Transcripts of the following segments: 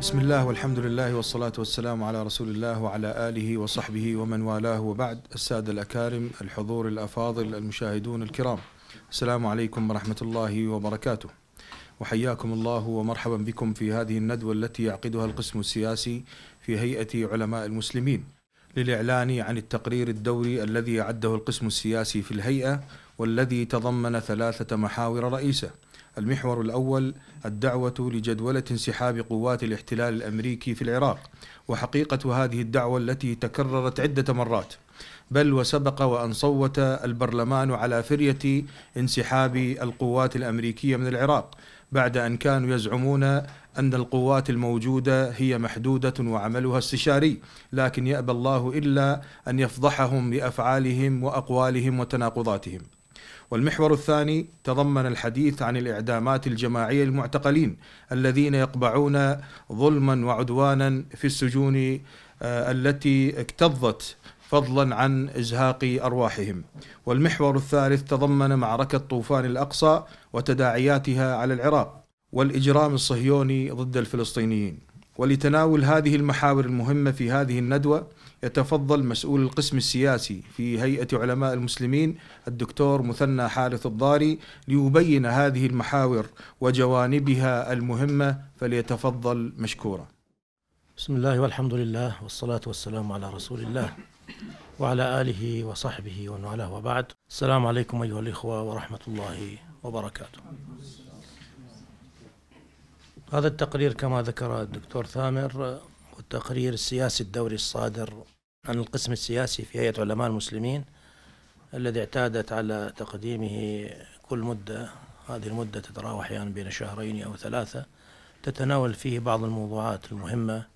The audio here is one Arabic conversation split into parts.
بسم الله والحمد لله والصلاة والسلام على رسول الله وعلى آله وصحبه ومن والاه وبعد السادة الأكارم الحضور الأفاضل المشاهدون الكرام السلام عليكم ورحمة الله وبركاته وحياكم الله ومرحبا بكم في هذه الندوة التي يعقدها القسم السياسي في هيئة علماء المسلمين للإعلان عن التقرير الدوري الذي أعده القسم السياسي في الهيئة والذي تضمن ثلاثة محاور رئيسة المحور الأول الدعوة لجدولة انسحاب قوات الاحتلال الأمريكي في العراق وحقيقة هذه الدعوة التي تكررت عدة مرات بل وسبق وأن صوت البرلمان على فرية انسحاب القوات الأمريكية من العراق بعد أن كانوا يزعمون أن القوات الموجودة هي محدودة وعملها استشاري لكن يأبى الله إلا أن يفضحهم بأفعالهم وأقوالهم وتناقضاتهم والمحور الثاني تضمن الحديث عن الإعدامات الجماعية للمعتقلين الذين يقبعون ظلما وعدوانا في السجون آه، التي اكتظت فضلا عن ازهاق ارواحهم. والمحور الثالث تضمن معركه طوفان الاقصى وتداعياتها على العراق والاجرام الصهيوني ضد الفلسطينيين. ولتناول هذه المحاور المهمه في هذه الندوه يتفضل مسؤول القسم السياسي في هيئة علماء المسلمين الدكتور مثنى حارث الضاري ليبين هذه المحاور وجوانبها المهمة فليتفضل مشكورا بسم الله والحمد لله والصلاة والسلام على رسول الله وعلى آله وصحبه ومن والاه وبعد السلام عليكم أيها الإخوة ورحمة الله وبركاته هذا التقرير كما ذكر الدكتور ثامر التقرير السياسي الدوري الصادر عن القسم السياسي في هيئة علماء المسلمين الذي اعتادت على تقديمه كل مدة هذه المدة تتراوح أحيانا يعني بين شهرين أو ثلاثة تتناول فيه بعض الموضوعات المهمة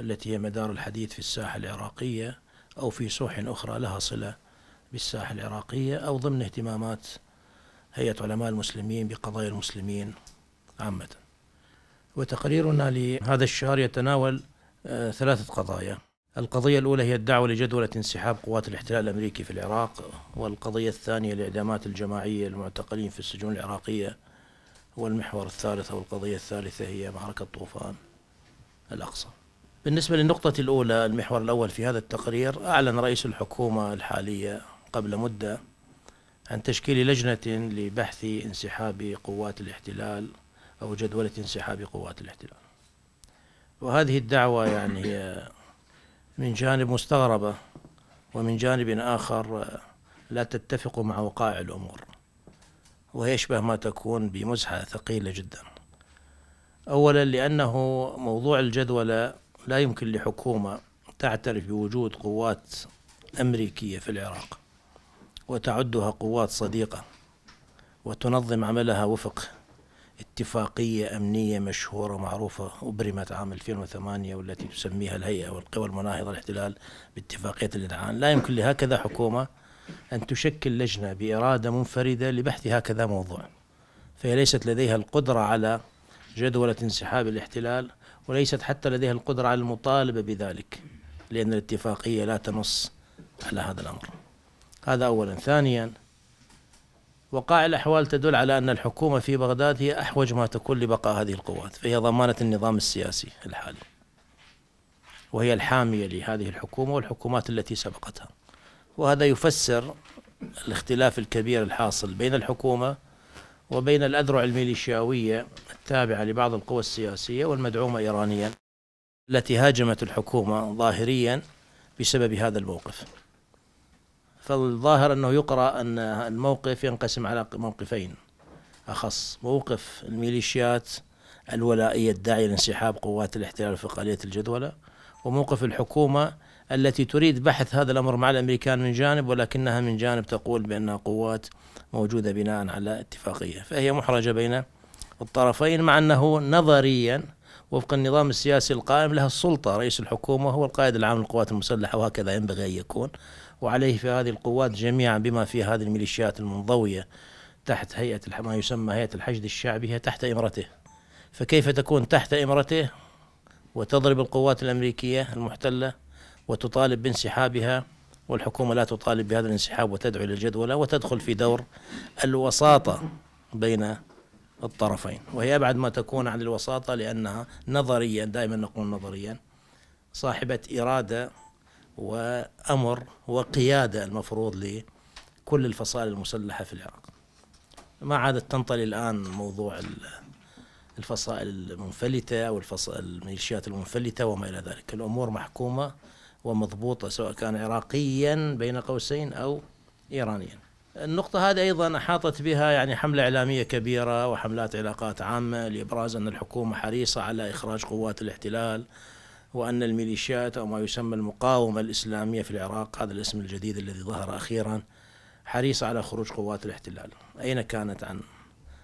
التي هي مدار الحديث في الساحة العراقية أو في سوح أخرى لها صلة بالساحة العراقية أو ضمن اهتمامات هيئة علماء المسلمين بقضايا المسلمين عامة وتقريرنا لهذا الشهر يتناول آه، ثلاثة قضايا القضية الأولى هي الدعوة لجدولة انسحاب قوات الاحتلال الأمريكي في العراق والقضية الثانية الإعدامات الجماعية للمعتقلين في السجون العراقية والمحور الثالث أو القضية الثالثة هي معركة طوفان الأقصى بالنسبة للنقطة الأولى المحور الأول في هذا التقرير أعلن رئيس الحكومة الحالية قبل مدة عن تشكيل لجنة لبحث انسحاب قوات الاحتلال أو جدولة انسحاب قوات الاحتلال وهذه الدعوة يعني هي من جانب مستغربة ومن جانب آخر لا تتفق مع وقائع الأمور وهي يشبه ما تكون بمزحة ثقيلة جدا أولا لأنه موضوع الجدولة لا يمكن لحكومة تعترف بوجود قوات أمريكية في العراق وتعدها قوات صديقة وتنظم عملها وفق اتفاقية أمنية مشهورة معروفة أبرمت عام 2008 والتي تسميها الهيئة والقوى المناهضة للاحتلال باتفاقية الإذعان لا يمكن لهكذا حكومة أن تشكل لجنة بإرادة منفردة لبحث هكذا موضوع فهي ليست لديها القدرة على جدولة انسحاب الاحتلال وليست حتى لديها القدرة على المطالبة بذلك لأن الاتفاقية لا تنص على هذا الأمر هذا أولا ثانيا وقائع الأحوال تدل على أن الحكومة في بغداد هي أحوج ما تكون لبقاء هذه القوات فهي ضمانة النظام السياسي الحالي وهي الحامية لهذه الحكومة والحكومات التي سبقتها وهذا يفسر الاختلاف الكبير الحاصل بين الحكومة وبين الأذرع الميليشياوية التابعة لبعض القوى السياسية والمدعومة إيرانيا التي هاجمت الحكومة ظاهريا بسبب هذا الموقف فالظاهر أنه يقرأ أن الموقف ينقسم على موقفين أخص موقف الميليشيات الولائية الداعية لانسحاب قوات الاحتلال في قضيه الجدولة وموقف الحكومة التي تريد بحث هذا الأمر مع الأمريكان من جانب ولكنها من جانب تقول بأنها قوات موجودة بناء على اتفاقية فهي محرجة بين الطرفين مع أنه نظريا وفق النظام السياسي القائم لها السلطة رئيس الحكومة هو القائد العام للقوات المسلحة وهكذا ينبغي أن يكون وعليه في هذه القوات جميعا بما في هذه الميليشيات المنضوية تحت هيئة ما يسمى هيئة الحشد الشعبي هي تحت إمرته فكيف تكون تحت إمرته وتضرب القوات الأمريكية المحتلة وتطالب بانسحابها والحكومة لا تطالب بهذا الانسحاب وتدعو إلى الجدولة وتدخل في دور الوساطة بين الطرفين وهي أبعد ما تكون عن الوساطة لأنها نظريا دائما نقول نظريا صاحبة إرادة وأمر وقيادة المفروض لكل الفصائل المسلحة في العراق ما عادت تنطلي الآن موضوع الفصائل المنفلتة والفصائل الميليشيات المنفلتة وما إلى ذلك الأمور محكومة ومضبوطة سواء كان عراقيا بين قوسين أو إيرانيا النقطة هذه أيضا أحاطت بها يعني حملة إعلامية كبيرة وحملات علاقات عامة لإبراز أن الحكومة حريصة على إخراج قوات الاحتلال وأن الميليشيات أو ما يسمى المقاومة الإسلامية في العراق هذا الاسم الجديد الذي ظهر أخيرا حريصة على خروج قوات الاحتلال أين كانت عن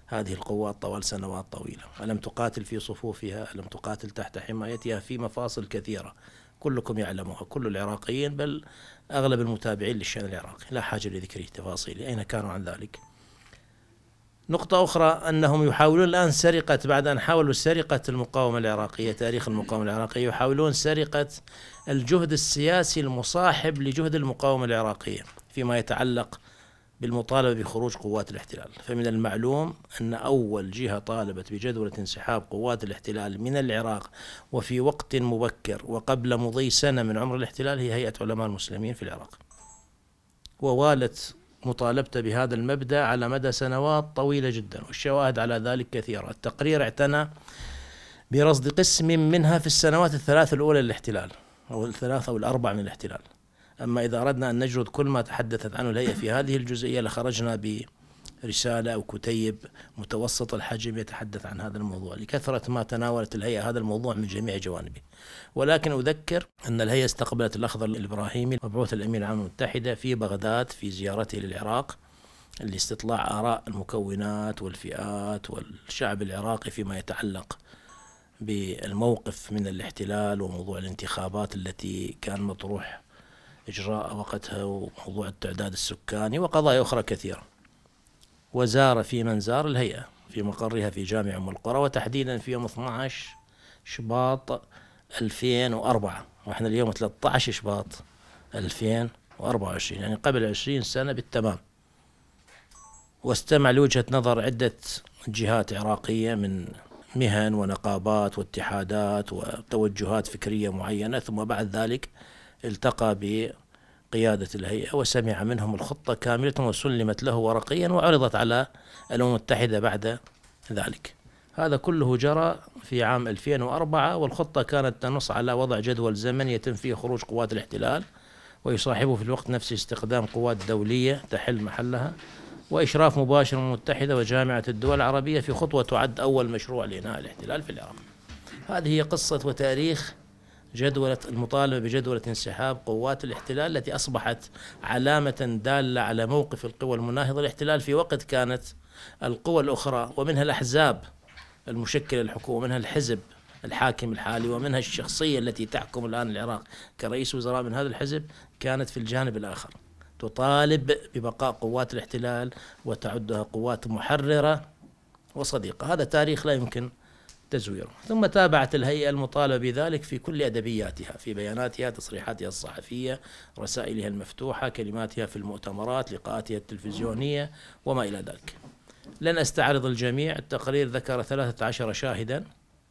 هذه القوات طوال سنوات طويلة ألم تقاتل في صفوفها ألم تقاتل تحت حمايتها في مفاصل كثيرة كلكم يعلمها كل العراقيين بل أغلب المتابعين للشأن العراقي لا حاجة لذكر تفاصيل أين كانوا عن ذلك نقطة أخرى أنهم يحاولون الآن سرقة بعد أن حاولوا سرقة المقاومة العراقية تاريخ المقاومة العراقية يحاولون سرقة الجهد السياسي المصاحب لجهد المقاومة العراقية فيما يتعلق بالمطالبة بخروج قوات الاحتلال فمن المعلوم أن أول جهة طالبت بجدولة انسحاب قوات الاحتلال من العراق وفي وقت مبكر وقبل مضي سنة من عمر الاحتلال هي هيئة علماء المسلمين في العراق ووالت مطالبته بهذا المبدا على مدى سنوات طويله جدا والشواهد على ذلك كثيره، التقرير اعتنى برصد قسم منها في السنوات الثلاث الاولى للاحتلال او الثلاث او الاربع من الاحتلال. اما اذا اردنا ان نجرد كل ما تحدثت عنه الهيئه في هذه الجزئيه لخرجنا ب رسالة أو كتيب متوسط الحجم يتحدث عن هذا الموضوع لكثرة ما تناولت الهيئة هذا الموضوع من جميع جوانبه ولكن أذكر أن الهيئة استقبلت الأخضر الإبراهيمي مبعوث الأمين العام المتحدة في بغداد في زيارته للعراق لاستطلاع آراء المكونات والفئات والشعب العراقي فيما يتعلق بالموقف من الاحتلال وموضوع الانتخابات التي كان مطروح إجراء وقتها وموضوع التعداد السكاني وقضايا أخرى كثيرة وزار في من زار الهيئة في مقرها في جامع أم القرى وتحديدا في يوم 12 شباط 2004 واحنا اليوم 13 شباط 2024 يعني قبل 20 سنة بالتمام واستمع لوجهة نظر عدة جهات عراقية من مهن ونقابات واتحادات وتوجهات فكرية معينة ثم بعد ذلك التقى قيادة الهيئة وسمع منهم الخطة كاملة وسلمت له ورقيا وعرضت على الأمم المتحدة بعد ذلك هذا كله جرى في عام 2004 والخطة كانت تنص على وضع جدول زمني يتم فيه خروج قوات الاحتلال ويصاحبه في الوقت نفسه استخدام قوات دولية تحل محلها وإشراف مباشر من المتحدة وجامعة الدول العربية في خطوة تعد أول مشروع لإنهاء الاحتلال في العراق هذه هي قصة وتاريخ جدولة المطالبة بجدولة انسحاب قوات الاحتلال التي أصبحت علامة دالة على موقف القوى المناهضة للاحتلال في وقت كانت القوى الأخرى ومنها الأحزاب المشكلة الحكومة ومنها الحزب الحاكم الحالي ومنها الشخصية التي تحكم الآن العراق كرئيس وزراء من هذا الحزب كانت في الجانب الآخر تطالب ببقاء قوات الاحتلال وتعدها قوات محررة وصديقة هذا تاريخ لا يمكن تزويره ثم تابعت الهيئة المطالبة بذلك في كل أدبياتها في بياناتها تصريحاتها الصحفية رسائلها المفتوحة كلماتها في المؤتمرات لقاءاتها التلفزيونية وما إلى ذلك لن أستعرض الجميع التقرير ذكر 13 شاهدا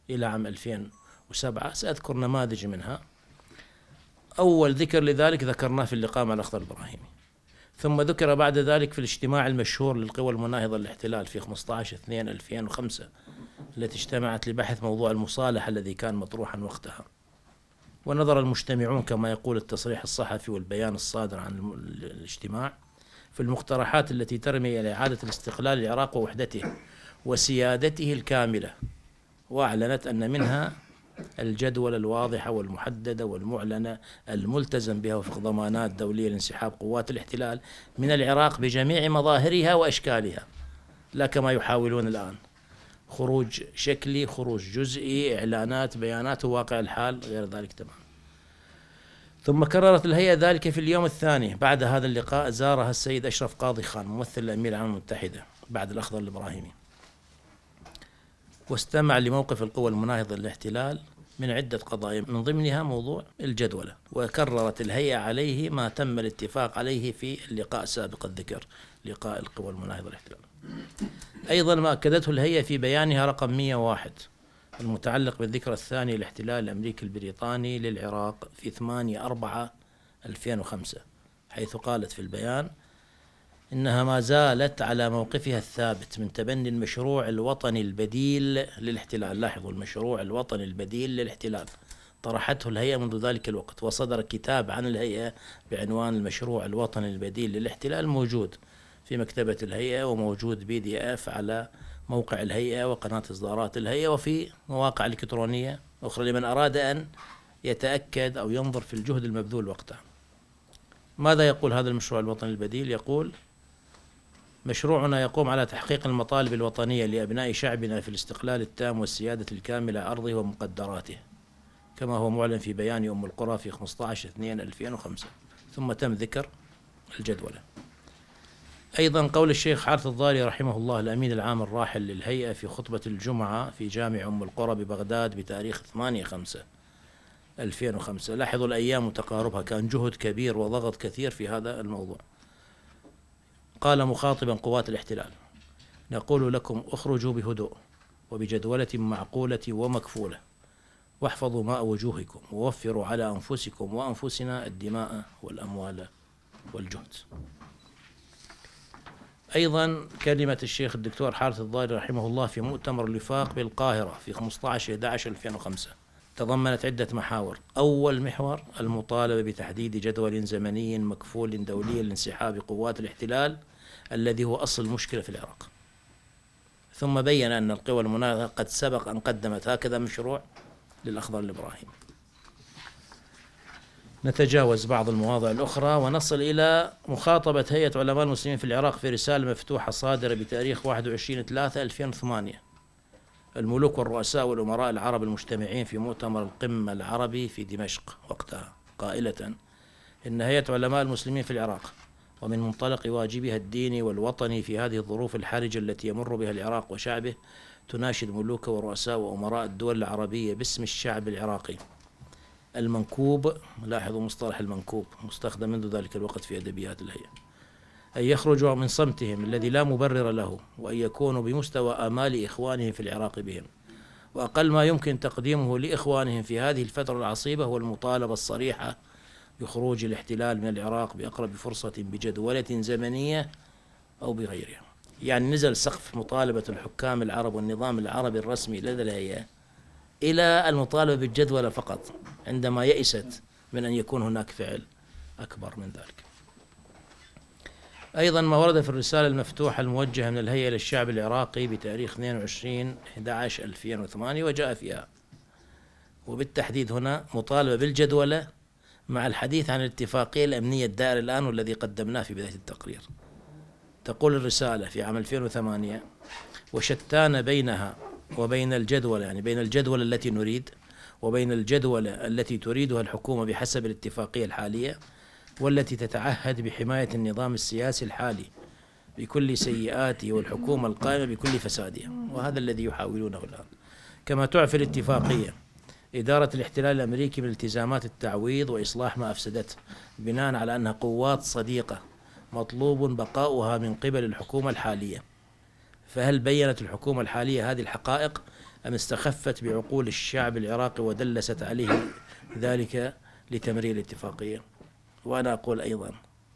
إلى عام 2007 سأذكر نماذج منها أول ذكر لذلك ذكرناه في اللقاء مع الأخضر الإبراهيمي ثم ذكر بعد ذلك في الاجتماع المشهور للقوى المناهضة للاحتلال في 15 2 2005 التي اجتمعت لبحث موضوع المصالحة الذي كان مطروحا وقتها ونظر المجتمعون كما يقول التصريح الصحفي والبيان الصادر عن الاجتماع في المقترحات التي ترمي إلى إعادة الاستقلال العراق ووحدته وسيادته الكاملة وأعلنت أن منها الجدول الواضحة والمحددة والمعلنة الملتزم بها وفق ضمانات دولية لانسحاب قوات الاحتلال من العراق بجميع مظاهرها وأشكالها لا كما يحاولون الآن خروج شكلي خروج جزئي إعلانات بيانات وواقع الحال غير ذلك تمام ثم كررت الهيئة ذلك في اليوم الثاني بعد هذا اللقاء زارها السيد أشرف قاضي خان ممثل الأمير العام المتحدة بعد الأخضر الإبراهيمي واستمع لموقف القوى المناهضة للاحتلال من عدة قضايا من ضمنها موضوع الجدولة وكررت الهيئة عليه ما تم الاتفاق عليه في اللقاء السابق الذكر لقاء القوى المناهضة للاحتلال أيضا ما أكدته الهيئة في بيانها رقم 101 المتعلق بالذكرى الثانية لاحتلال الأمريكي البريطاني للعراق في 8 4 2005 حيث قالت في البيان إنها ما زالت على موقفها الثابت من تبني المشروع الوطني البديل للاحتلال لاحظوا المشروع الوطني البديل للاحتلال طرحته الهيئة منذ ذلك الوقت وصدر كتاب عن الهيئة بعنوان المشروع الوطني البديل للاحتلال موجود في مكتبة الهيئة وموجود بي دي اف على موقع الهيئة وقناة إصدارات الهيئة وفي مواقع إلكترونية أخرى لمن أراد أن يتأكد أو ينظر في الجهد المبذول وقته ماذا يقول هذا المشروع الوطني البديل؟ يقول مشروعنا يقوم على تحقيق المطالب الوطنية لأبناء شعبنا في الاستقلال التام والسيادة الكاملة أرضه ومقدراته كما هو معلن في بيان أم القرى في 15 2 2005 ثم تم ذكر الجدولة أيضا قول الشيخ حارث الضاري رحمه الله الأمين العام الراحل للهيئة في خطبة الجمعة في جامع أم القرى ببغداد بتاريخ 8 5 2005 لاحظوا الأيام وتقاربها كان جهد كبير وضغط كثير في هذا الموضوع قال مخاطبا قوات الاحتلال نقول لكم اخرجوا بهدوء وبجدولة معقولة ومكفولة واحفظوا ماء وجوهكم ووفروا على أنفسكم وأنفسنا الدماء والأموال والجهد أيضا كلمة الشيخ الدكتور حارث الضاري رحمه الله في مؤتمر الوفاق بالقاهرة في 15/11/2005 تضمنت عدة محاور أول محور المطالبة بتحديد جدول زمني مكفول دوليا لانسحاب قوات الاحتلال الذي هو أصل المشكلة في العراق ثم بين أن القوى المناهضه قد سبق أن قدمت هكذا مشروع للأخضر الإبراهيمي نتجاوز بعض المواضع الأخرى ونصل إلى مخاطبة هيئة علماء المسلمين في العراق في رسالة مفتوحة صادرة بتاريخ 21/3/2008 الملوك والرؤساء والأمراء العرب المجتمعين في مؤتمر القمة العربي في دمشق وقتها قائلة إن هيئة علماء المسلمين في العراق ومن منطلق واجبها الديني والوطني في هذه الظروف الحرجة التي يمر بها العراق وشعبه تناشد ملوك ورؤساء وأمراء الدول العربية باسم الشعب العراقي المنكوب لاحظوا مصطلح المنكوب مستخدم منذ ذلك الوقت في أدبيات الهيئة أن يخرجوا من صمتهم الذي لا مبرر له وأن يكونوا بمستوى آمال إخوانهم في العراق بهم وأقل ما يمكن تقديمه لإخوانهم في هذه الفترة العصيبة هو المطالبة الصريحة بخروج الاحتلال من العراق بأقرب فرصة بجدولة زمنية أو بغيرها يعني نزل سقف مطالبة الحكام العرب والنظام العربي الرسمي لدى الهيئة إلى المطالبة بالجدولة فقط عندما يئست من أن يكون هناك فعل أكبر من ذلك أيضا ما ورد في الرسالة المفتوحة الموجهة من الهيئة للشعب العراقي بتاريخ 22 11 2008 وجاء فيها وبالتحديد هنا مطالبة بالجدولة مع الحديث عن الاتفاقية الأمنية الدائرة الآن والذي قدمناه في بداية التقرير تقول الرسالة في عام 2008 وشتان بينها وبين الجدول يعني بين الجدول التي نريد وبين الجدول التي تريدها الحكومة بحسب الاتفاقية الحالية والتي تتعهد بحماية النظام السياسي الحالي بكل سيئاته والحكومة القائمة بكل فسادها وهذا الذي يحاولونه الآن كما تعفي الاتفاقية إدارة الاحتلال الأمريكي من التزامات التعويض وإصلاح ما أفسدته بناء على أنها قوات صديقة مطلوب بقاؤها من قبل الحكومة الحالية فهل بينت الحكومة الحالية هذه الحقائق أم استخفت بعقول الشعب العراقي ودلست عليه ذلك لتمرير الاتفاقية وأنا أقول أيضا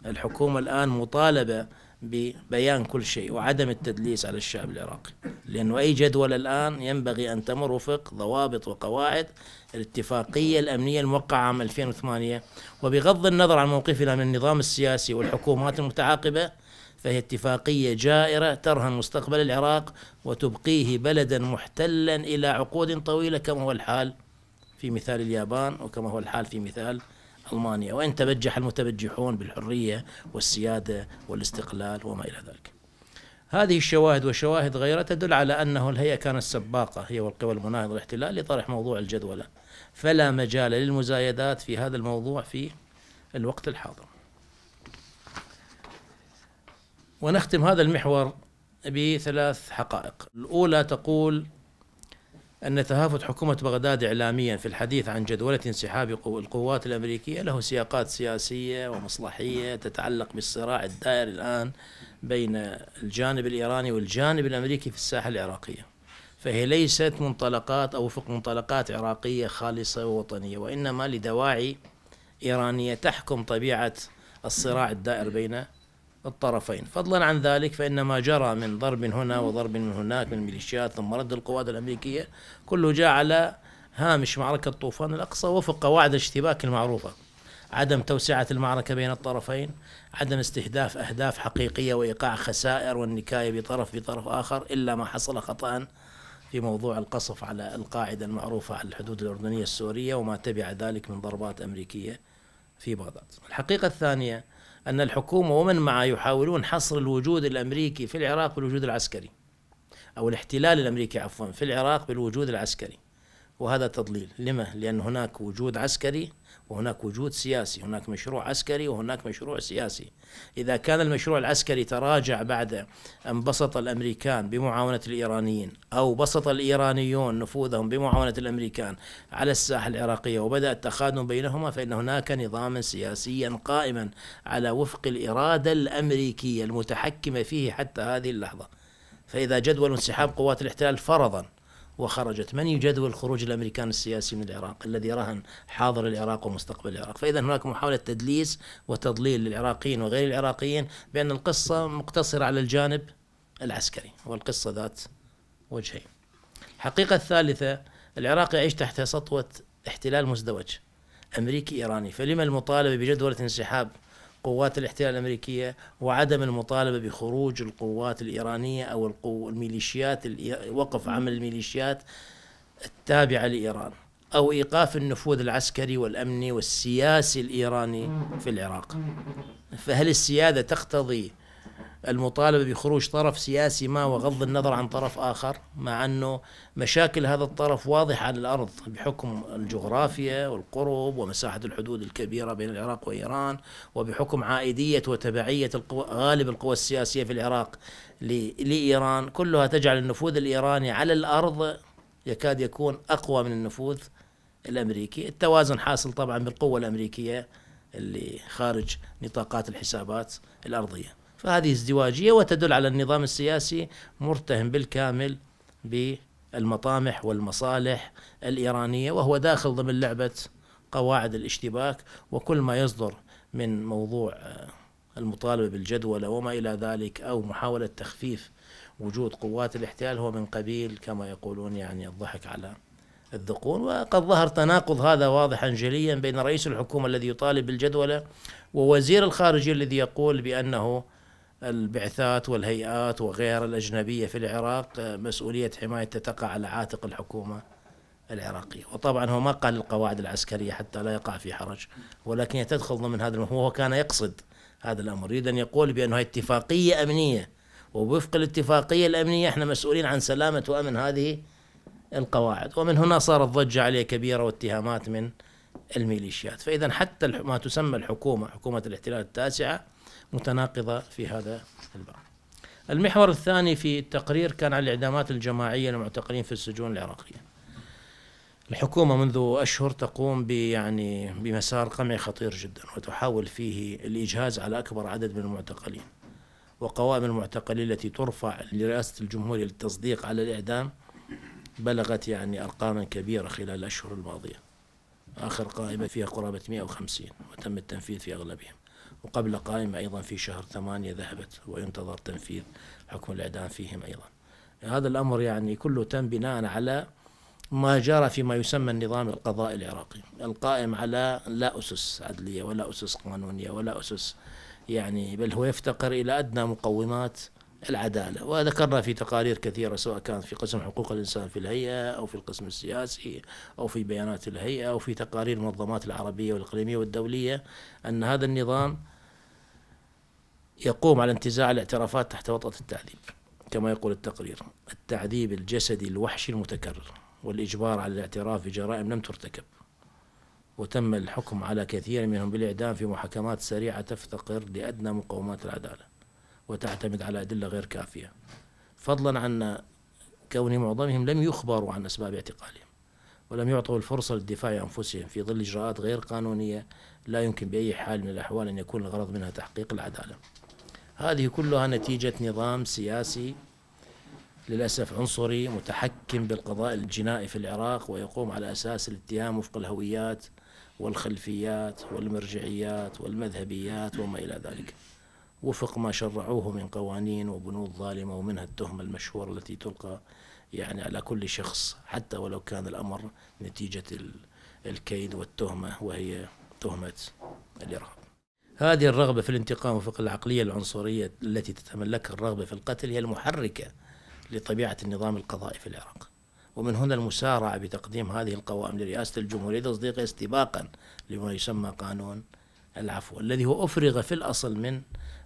الحكومة الآن مطالبة ببيان كل شيء وعدم التدليس على الشعب العراقي لأنه أي جدول الآن ينبغي أن تمر وفق ضوابط وقواعد الاتفاقية الأمنية الموقعة عام 2008 وبغض النظر عن موقفنا من النظام السياسي والحكومات المتعاقبة فهي اتفاقية جائرة ترهن مستقبل العراق وتبقيه بلدا محتلا إلى عقود طويلة كما هو الحال في مثال اليابان وكما هو الحال في مثال ألمانيا وإن تبجح المتبجحون بالحرية والسيادة والاستقلال وما إلى ذلك هذه الشواهد وشواهد غيرها تدل على أنه الهيئة كانت سباقة هي والقوى المناهضة للاحتلال لطرح موضوع الجدولة فلا مجال للمزايدات في هذا الموضوع في الوقت الحاضر ونختم هذا المحور بثلاث حقائق الأولى تقول أن تهافت حكومة بغداد إعلاميا في الحديث عن جدولة انسحاب القوات الأمريكية له سياقات سياسية ومصلحية تتعلق بالصراع الدائر الآن بين الجانب الإيراني والجانب الأمريكي في الساحة العراقية فهي ليست منطلقات أو وفق منطلقات عراقية خالصة ووطنية وإنما لدواعي إيرانية تحكم طبيعة الصراع الدائر بين الطرفين فضلا عن ذلك فإن ما جرى من ضرب هنا وضرب من هناك من الميليشيات ثم رد القوات الأمريكية كله جاء على هامش معركة طوفان الأقصى وفق قواعد الاشتباك المعروفة عدم توسعة المعركة بين الطرفين عدم استهداف أهداف حقيقية وإيقاع خسائر والنكاية بطرف بطرف آخر إلا ما حصل خطأ في موضوع القصف على القاعدة المعروفة على الحدود الأردنية السورية وما تبع ذلك من ضربات أمريكية في بغداد الحقيقة الثانية أن الحكومة ومن معها يحاولون حصر الوجود الأمريكي في العراق بالوجود العسكري أو الاحتلال الأمريكي عفوا في العراق بالوجود العسكري وهذا تضليل لما؟ لأن هناك وجود عسكري وهناك وجود سياسي هناك مشروع عسكري وهناك مشروع سياسي إذا كان المشروع العسكري تراجع بعد أن بسط الأمريكان بمعاونة الإيرانيين أو بسط الإيرانيون نفوذهم بمعاونة الأمريكان على الساحة العراقية وبدأ التخادم بينهما فإن هناك نظاما سياسيا قائما على وفق الإرادة الأمريكية المتحكمة فيه حتى هذه اللحظة فإذا جدول انسحاب قوات الاحتلال فرضا وخرجت من يجدول خروج الامريكان السياسي من العراق الذي رهن حاضر العراق ومستقبل العراق فاذا هناك محاوله تدليس وتضليل للعراقيين وغير العراقيين بان القصه مقتصره على الجانب العسكري والقصه ذات وجهين الحقيقه الثالثه العراق يعيش تحت سطوه احتلال مزدوج امريكي ايراني فلما المطالبه بجدوله انسحاب قوات الاحتلال الامريكيه وعدم المطالبه بخروج القوات الايرانيه او القو... الميليشيات وقف عمل الميليشيات التابعه لايران او ايقاف النفوذ العسكري والامني والسياسي الايراني في العراق. فهل السياده تقتضي المطالبة بخروج طرف سياسي ما وغض النظر عن طرف آخر مع أنه مشاكل هذا الطرف واضحة على الأرض بحكم الجغرافيا والقرب ومساحة الحدود الكبيرة بين العراق وإيران وبحكم عائدية وتبعية القوى غالب القوى السياسية في العراق لإيران كلها تجعل النفوذ الإيراني على الأرض يكاد يكون أقوى من النفوذ الأمريكي التوازن حاصل طبعا بالقوة الأمريكية اللي خارج نطاقات الحسابات الأرضية فهذه ازدواجية وتدل على النظام السياسي مرتهم بالكامل بالمطامح والمصالح الإيرانية وهو داخل ضمن لعبة قواعد الاشتباك وكل ما يصدر من موضوع آه، المطالبة بالجدولة وما إلى ذلك أو محاولة تخفيف وجود قوات الاحتلال هو من قبيل كما يقولون يعني الضحك على الذقون وقد ظهر تناقض هذا واضحا جليا بين رئيس الحكومة الذي يطالب بالجدولة ووزير الخارجية الذي يقول بأنه البعثات والهيئات وغير الأجنبية في العراق آه، مسؤولية حمايتها تقع على عاتق الحكومة العراقية وطبعا هو ما قال القواعد العسكرية حتى لا يقع في حرج ولكن تدخل ضمن هذا المفهوم هو كان يقصد هذا الأمر يريد أن يقول بأنه اتفاقية أمنية ووفق الاتفاقية الأمنية احنا مسؤولين عن سلامة وأمن هذه القواعد ومن هنا صارت ضجة عليه كبيرة واتهامات من الميليشيات فإذا حتى ما تسمى الحكومة حكومة الاحتلال التاسعة متناقضة في هذا الباب المحور الثاني في التقرير كان عن الإعدامات الجماعية للمعتقلين في السجون العراقية الحكومة منذ أشهر تقوم يعني بمسار قمعي خطير جدا وتحاول فيه الإجهاز على أكبر عدد من المعتقلين وقوائم المعتقلين التي ترفع لرئاسة الجمهورية للتصديق على الإعدام بلغت يعني أرقاما كبيرة خلال الأشهر الماضية آخر قائمة فيها قرابة 150 وتم التنفيذ في أغلبهم وقبل قائمة أيضا في شهر ثمانية ذهبت وينتظر تنفيذ حكم الإعدام فيهم أيضا هذا الأمر يعني كله تم بناء على ما جرى فيما يسمى النظام القضائي العراقي القائم على لا أسس عدلية ولا أسس قانونية ولا أسس يعني بل هو يفتقر إلى أدنى مقومات العدالة وذكرنا في تقارير كثيرة سواء كان في قسم حقوق الإنسان في الهيئة أو في القسم السياسي أو في بيانات الهيئة أو في تقارير المنظمات العربية والإقليمية والدولية أن هذا النظام يقوم على انتزاع الاعترافات تحت وطأة التعذيب كما يقول التقرير التعذيب الجسدي الوحشي المتكرر والإجبار على الاعتراف بجرائم لم ترتكب وتم الحكم على كثير منهم بالإعدام في محاكمات سريعة تفتقر لأدنى مقومات العدالة وتعتمد على أدلة غير كافية فضلا عن كون معظمهم لم يخبروا عن أسباب اعتقالهم ولم يعطوا الفرصة للدفاع عن أنفسهم في ظل إجراءات غير قانونية لا يمكن بأي حال من الأحوال أن يكون الغرض منها تحقيق العدالة هذه كلها نتيجة نظام سياسي للأسف عنصري متحكم بالقضاء الجنائي في العراق ويقوم على أساس الاتهام وفق الهويات والخلفيات والمرجعيات والمذهبيات وما إلى ذلك وفق ما شرعوه من قوانين وبنود ظالمة ومنها التهمة المشهورة التي تلقى يعني على كل شخص حتى ولو كان الأمر نتيجة الكيد والتهمة وهي تهمة الإرهاب هذه الرغبة في الانتقام وفق العقلية العنصرية التي تتملكها الرغبة في القتل هي المحركة لطبيعة النظام القضائي في العراق ومن هنا المسارعة بتقديم هذه القوائم لرئاسة الجمهورية لتصديقها استباقا لما يسمى قانون العفو الذي هو أفرغ في الأصل من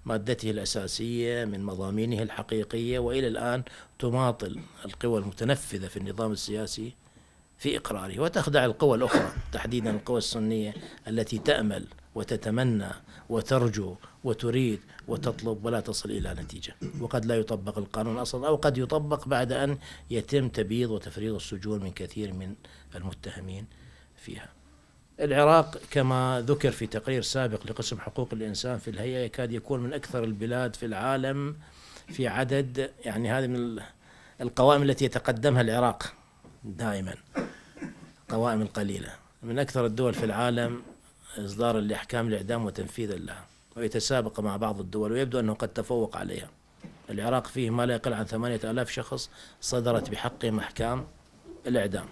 مادته الأساسية من مضامينه الحقيقية وإلى الآن تماطل القوى المتنفذة في النظام السياسي في إقراره وتخدع القوى الأخرى تحديدا القوى السنية التي تأمل وتتمنى وترجو وتريد وتطلب ولا تصل إلى نتيجة وقد لا يطبق القانون أصلا أو قد يطبق بعد أن يتم تبييض وتفريغ السجون من كثير من المتهمين فيها العراق كما ذكر في تقرير سابق لقسم حقوق الإنسان في الهيئة يكاد يكون من أكثر البلاد في العالم في عدد يعني هذه من القوائم التي يتقدمها العراق دائما قوائم القليلة من أكثر الدول في العالم إصدار الأحكام الإعدام وتنفيذا لها ويتسابق مع بعض الدول ويبدو أنه قد تفوق عليها العراق فيه ما لا يقل عن ثمانية آلاف شخص صدرت بحقهم أحكام الإعدام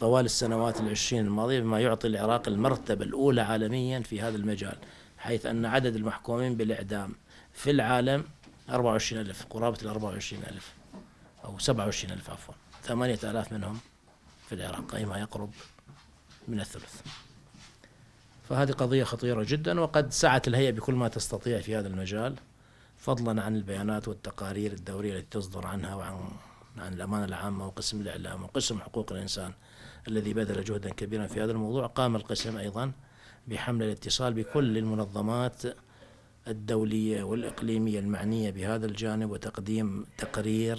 طوال السنوات العشرين الماضية بما يعطي العراق المرتبة الأولى عالميا في هذا المجال حيث أن عدد المحكومين بالإعدام في العالم 24 ألف قرابة ال 24 ألف أو 27 ألف عفوا 8000 منهم في العراق أي ما يقرب من الثلث فهذه قضية خطيرة جدا وقد سعت الهيئة بكل ما تستطيع في هذا المجال فضلا عن البيانات والتقارير الدورية التي تصدر عنها وعن عن الأمانة العامة وقسم الإعلام وقسم حقوق الإنسان الذي بذل جهدا كبيرا في هذا الموضوع قام القسم أيضا بحمل الاتصال بكل المنظمات الدولية والإقليمية المعنية بهذا الجانب وتقديم تقرير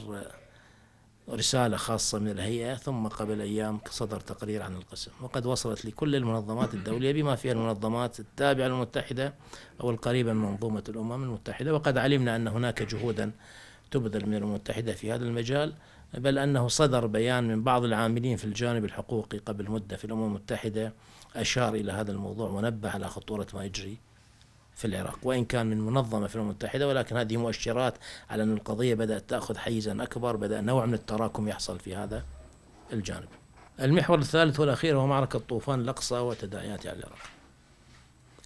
رسالة خاصة من الهيئة ثم قبل أيام صدر تقرير عن القسم وقد وصلت لكل المنظمات الدولية بما فيها المنظمات التابعة للمتحدة أو القريبة من منظومة الأمم المتحدة وقد علمنا أن هناك جهودا تبذل من المتحدة في هذا المجال بل أنه صدر بيان من بعض العاملين في الجانب الحقوقي قبل مدة في الأمم المتحدة أشار إلى هذا الموضوع ونبه على خطورة ما يجري في العراق وإن كان من منظمة في الأمم المتحدة ولكن هذه مؤشرات على أن القضية بدأت تأخذ حيزا أكبر بدأ نوع من التراكم يحصل في هذا الجانب المحور الثالث والأخير هو معركة طوفان الأقصى وتداعياتها على العراق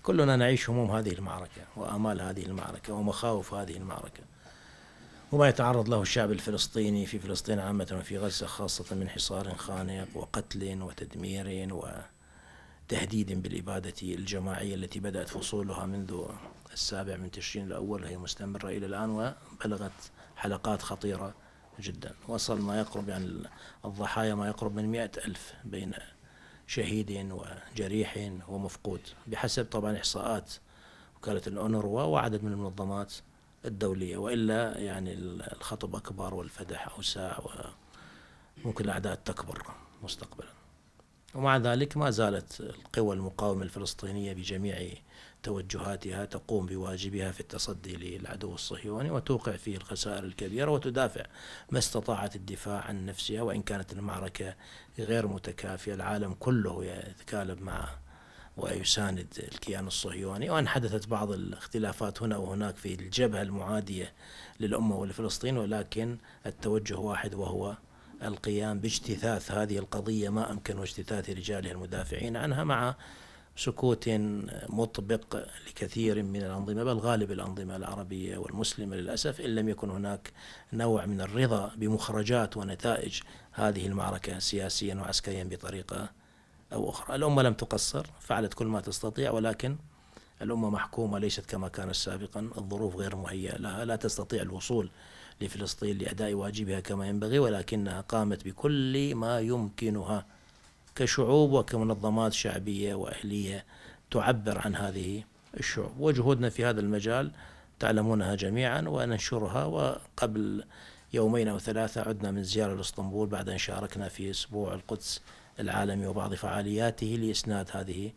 كلنا نعيش هموم هذه المعركة وآمال هذه المعركة ومخاوف هذه المعركة وما يتعرض له الشعب الفلسطيني في فلسطين عامة وفي غزة خاصة من حصار خانق وقتل وتدمير و تهديد بالإبادة الجماعية التي بدأت فصولها منذ السابع من تشرين الأول هي مستمرة إلى الآن وبلغت حلقات خطيرة جدا وصل ما يقرب يعني الضحايا ما يقرب من مئة ألف بين شهيد وجريح ومفقود بحسب طبعا إحصاءات وكالة الأونروا وعدد من المنظمات الدولية وإلا يعني الخطب أكبر والفتح أوسع وممكن الأعداد تكبر مستقبلا ومع ذلك ما زالت القوى المقاومة الفلسطينية بجميع توجهاتها تقوم بواجبها في التصدي للعدو الصهيوني وتوقع فيه الخسائر الكبيرة وتدافع ما استطاعت الدفاع عن نفسها وإن كانت المعركة غير متكافية العالم كله يتكالب معه ويساند الكيان الصهيوني وان حدثت بعض الاختلافات هنا وهناك في الجبهه المعاديه للامه والفلسطين ولكن التوجه واحد وهو القيام باجتثاث هذه القضية ما أمكن واجتثاث رجالها المدافعين عنها مع سكوت مطبق لكثير من الأنظمة بل غالب الأنظمة العربية والمسلمة للأسف إن لم يكن هناك نوع من الرضا بمخرجات ونتائج هذه المعركة سياسيا وعسكريا بطريقة أو أخرى الأمة لم تقصر فعلت كل ما تستطيع ولكن الأمة محكومة ليست كما كانت سابقا الظروف غير مهيئة لها لا تستطيع الوصول لفلسطين لأداء واجبها كما ينبغي ولكنها قامت بكل ما يمكنها كشعوب وكمنظمات شعبية وأهلية تعبر عن هذه الشعوب وجهودنا في هذا المجال تعلمونها جميعا وننشرها وقبل يومين أو ثلاثة عدنا من زيارة لإسطنبول بعد أن شاركنا في أسبوع القدس العالمي وبعض فعالياته لإسناد هذه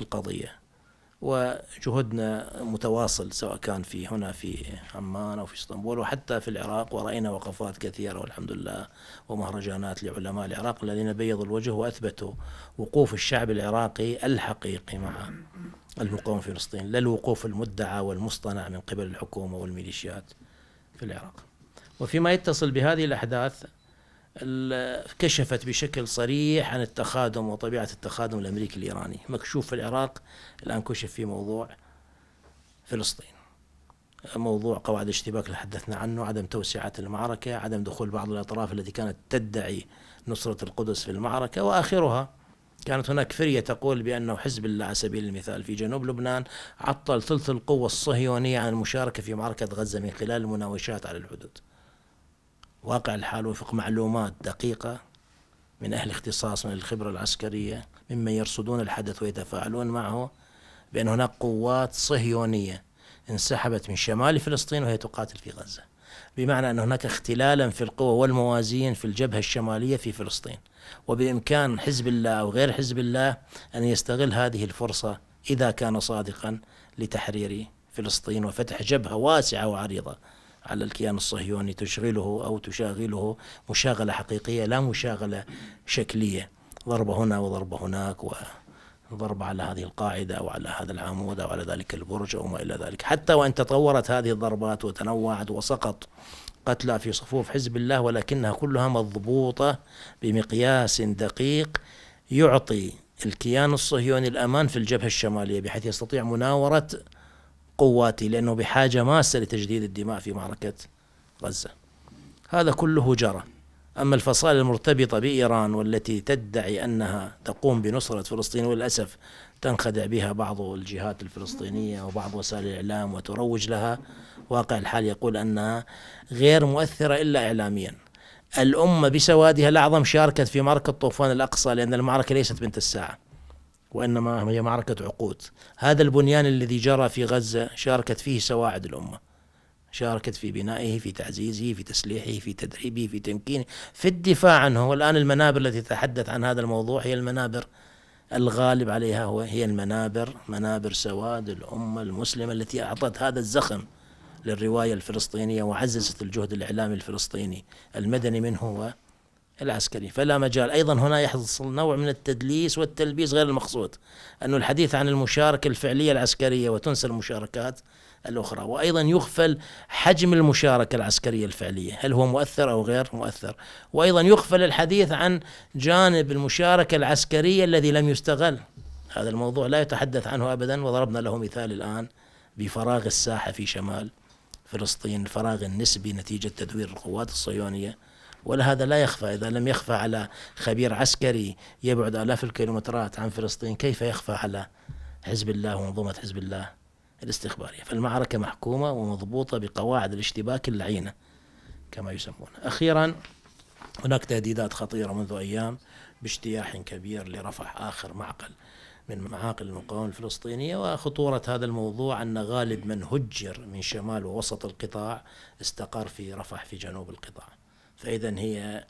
القضية وجهدنا متواصل سواء كان في هنا في عمان أو في اسطنبول وحتى في العراق ورأينا وقفات كثيرة والحمد لله ومهرجانات لعلماء العراق الذين بيضوا الوجه وأثبتوا وقوف الشعب العراقي الحقيقي مع المقاومة في فلسطين لا الوقوف المدعى والمصطنع من قبل الحكومة والميليشيات في العراق وفيما يتصل بهذه الأحداث كشفت بشكل صريح عن التخادم وطبيعة التخادم الأمريكي الإيراني مكشوف في العراق الآن كشف في موضوع فلسطين موضوع قواعد الاشتباك اللي حدثنا عنه عدم توسعة المعركة عدم دخول بعض الأطراف التي كانت تدعي نصرة القدس في المعركة وآخرها كانت هناك فرية تقول بأنه حزب الله على سبيل المثال في جنوب لبنان عطل ثلث القوة الصهيونية عن المشاركة في معركة غزة من خلال المناوشات على الحدود واقع الحال وفق معلومات دقيقة من أهل اختصاص من الخبرة العسكرية ممن يرصدون الحدث ويتفاعلون معه بأن هناك قوات صهيونية انسحبت من شمال فلسطين وهي تقاتل في غزة بمعنى أن هناك اختلالا في القوى والموازين في الجبهة الشمالية في فلسطين وبإمكان حزب الله أو غير حزب الله أن يستغل هذه الفرصة إذا كان صادقا لتحرير فلسطين وفتح جبهة واسعة وعريضة على الكيان الصهيوني تشغله أو تشاغله مشاغلة حقيقية لا مشاغلة شكلية ضربة هنا وضربة هناك وضربة على هذه القاعدة أو على هذا العمود أو على ذلك البرج أو ما إلى ذلك حتى وإن تطورت هذه الضربات وتنوعت وسقط قتلى في صفوف حزب الله ولكنها كلها مضبوطة بمقياس دقيق يعطي الكيان الصهيوني الأمان في الجبهة الشمالية بحيث يستطيع مناورة قواتي لأنه بحاجة ماسة لتجديد الدماء في معركة غزة هذا كله جرى أما الفصائل المرتبطة بإيران والتي تدعي أنها تقوم بنصرة فلسطين وللأسف تنخدع بها بعض الجهات الفلسطينية وبعض وسائل الإعلام وتروج لها واقع الحال يقول أنها غير مؤثرة إلا إعلاميا الأمة بسوادها الأعظم شاركت في معركة طوفان الأقصى لأن المعركة ليست بنت الساعة وإنما هي معركة عقود هذا البنيان الذي جرى في غزة شاركت فيه سواعد الأمة شاركت في بنائه في تعزيزه في تسليحه في تدريبه في تمكينه في الدفاع عنه والآن المنابر التي تتحدث عن هذا الموضوع هي المنابر الغالب عليها هو هي المنابر منابر سواد الأمة المسلمة التي أعطت هذا الزخم للرواية الفلسطينية وعززت الجهد الإعلامي الفلسطيني المدني منه العسكري فلا مجال أيضا هنا يحصل نوع من التدليس والتلبيس غير المقصود أن الحديث عن المشاركة الفعلية العسكرية وتنسى المشاركات الأخرى وأيضا يغفل حجم المشاركة العسكرية الفعلية هل هو مؤثر أو غير مؤثر وأيضا يغفل الحديث عن جانب المشاركة العسكرية الذي لم يستغل هذا الموضوع لا يتحدث عنه أبدا وضربنا له مثال الآن بفراغ الساحة في شمال فلسطين الفراغ النسبي نتيجة تدوير القوات الصهيونية ولهذا لا يخفى إذا لم يخفى على خبير عسكري يبعد آلاف الكيلومترات عن فلسطين كيف يخفى على حزب الله ومنظومة حزب الله الاستخبارية فالمعركة محكومة ومضبوطة بقواعد الاشتباك اللعينة كما يسمونها أخيرا هناك تهديدات خطيرة منذ أيام باجتياح كبير لرفح آخر معقل من معاقل المقاومة الفلسطينية وخطورة هذا الموضوع أن غالب من هجر من شمال ووسط القطاع استقر في رفح في جنوب القطاع فإذا هي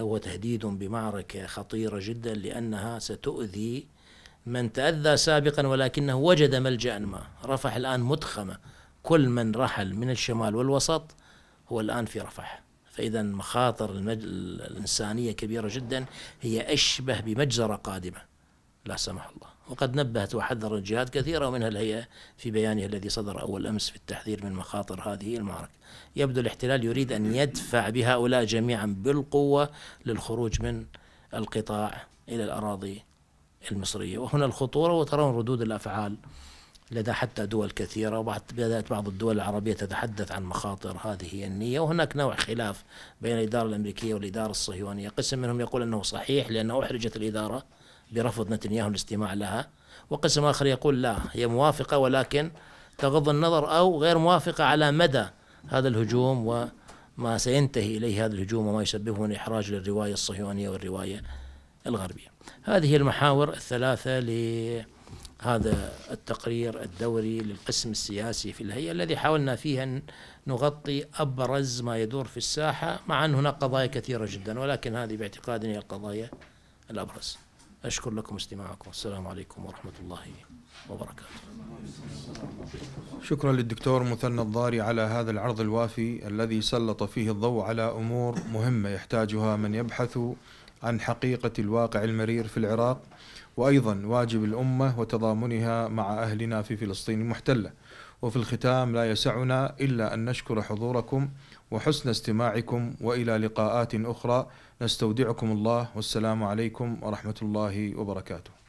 هو تهديد بمعركة خطيرة جدا لأنها ستؤذي من تأذى سابقا ولكنه وجد ملجأ ما رفح الآن متخمة كل من رحل من الشمال والوسط هو الآن في رفح فإذا مخاطر المج... الإنسانية كبيرة جدا هي أشبه بمجزرة قادمة لا سمح الله وقد نبهت وحذرت جهات كثيرة ومنها الهيئة في بيانها الذي صدر أول أمس في التحذير من مخاطر هذه المعركة يبدو الاحتلال يريد أن يدفع بهؤلاء جميعا بالقوة للخروج من القطاع إلى الأراضي المصرية وهنا الخطورة وترون ردود الأفعال لدى حتى دول كثيرة وبدأت بعض الدول العربية تتحدث عن مخاطر هذه النية وهناك نوع خلاف بين الإدارة الأمريكية والإدارة الصهيونية قسم منهم يقول أنه صحيح لأنه أحرجت الإدارة برفض نتنياهو الاستماع لها وقسم آخر يقول لا هي موافقة ولكن تغض النظر أو غير موافقة على مدى هذا الهجوم وما سينتهي إليه هذا الهجوم وما يسببه من إحراج للرواية الصهيونية والرواية الغربية هذه هي المحاور الثلاثة لهذا التقرير الدوري للقسم السياسي في الهيئة الذي حاولنا فيه أن نغطي أبرز ما يدور في الساحة مع أن هناك قضايا كثيرة جدا ولكن هذه باعتقادنا هي القضايا الأبرز أشكر لكم استماعكم السلام عليكم ورحمة الله وبركاته شكرا للدكتور مثنى الضاري على هذا العرض الوافي الذي سلط فيه الضوء على أمور مهمة يحتاجها من يبحث عن حقيقة الواقع المرير في العراق وأيضا واجب الأمة وتضامنها مع أهلنا في فلسطين المحتلة وفي الختام لا يسعنا إلا أن نشكر حضوركم وحسن استماعكم والى لقاءات اخرى نستودعكم الله والسلام عليكم ورحمه الله وبركاته